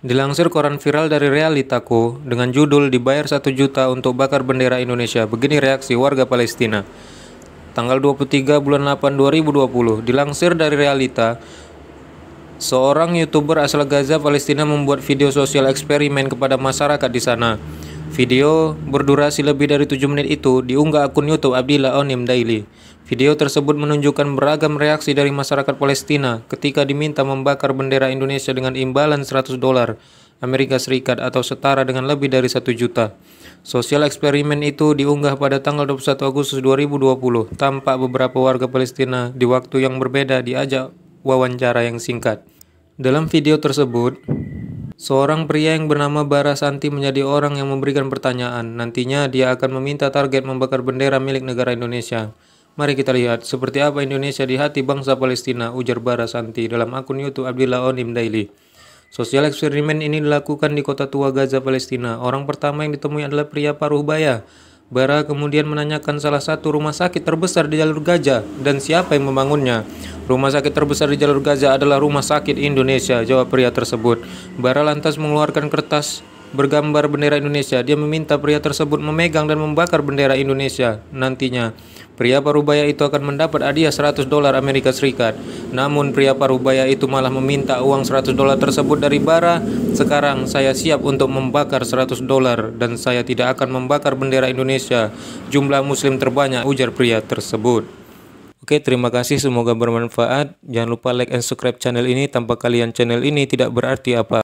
Dilansir koran viral dari Realitaku dengan judul dibayar 1 juta untuk bakar bendera Indonesia. Begini reaksi warga Palestina. Tanggal 23 bulan 8 2020, dilansir dari Realita, seorang YouTuber asal Gaza Palestina membuat video sosial eksperimen kepada masyarakat di sana. Video berdurasi lebih dari 7 menit itu diunggah akun YouTube Abdillah Onim Daily. Video tersebut menunjukkan beragam reaksi dari masyarakat Palestina ketika diminta membakar bendera Indonesia dengan imbalan 100 dolar Amerika Serikat atau setara dengan lebih dari 1 juta. Sosial eksperimen itu diunggah pada tanggal 21 Agustus 2020. Tampak beberapa warga Palestina di waktu yang berbeda diajak wawancara yang singkat. Dalam video tersebut, Seorang pria yang bernama Barasanti menjadi orang yang memberikan pertanyaan. Nantinya dia akan meminta target membakar bendera milik negara Indonesia. Mari kita lihat seperti apa Indonesia di hati bangsa Palestina, ujar Barasanti dalam akun YouTube Abdillah Onim Daily. Sosial eksperimen ini dilakukan di kota tua Gaza, Palestina. Orang pertama yang ditemui adalah pria paruh baya Bara kemudian menanyakan salah satu rumah sakit terbesar di jalur Gaza dan siapa yang membangunnya. Rumah sakit terbesar di jalur Gaza adalah Rumah Sakit Indonesia, jawab pria tersebut. Bara lantas mengeluarkan kertas bergambar bendera Indonesia. Dia meminta pria tersebut memegang dan membakar bendera Indonesia nantinya. Pria parubaya itu akan mendapat hadiah 100 dolar Amerika Serikat. Namun pria parubaya itu malah meminta uang 100 dolar tersebut dari Bara. Sekarang saya siap untuk membakar 100 dolar dan saya tidak akan membakar bendera Indonesia. Jumlah muslim terbanyak ujar pria tersebut. Oke, terima kasih. Semoga bermanfaat. Jangan lupa like and subscribe channel ini. Tanpa kalian channel ini tidak berarti apa.